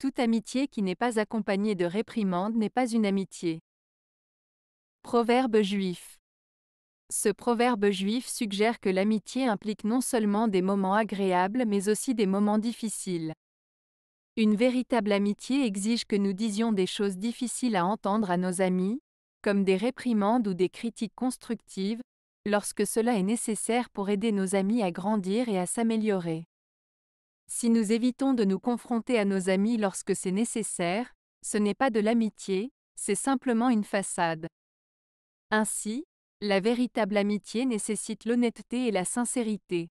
Toute amitié qui n'est pas accompagnée de réprimande n'est pas une amitié. Proverbe juif. Ce proverbe juif suggère que l'amitié implique non seulement des moments agréables mais aussi des moments difficiles. Une véritable amitié exige que nous disions des choses difficiles à entendre à nos amis, comme des réprimandes ou des critiques constructives, lorsque cela est nécessaire pour aider nos amis à grandir et à s'améliorer. Si nous évitons de nous confronter à nos amis lorsque c'est nécessaire, ce n'est pas de l'amitié, c'est simplement une façade. Ainsi, la véritable amitié nécessite l'honnêteté et la sincérité.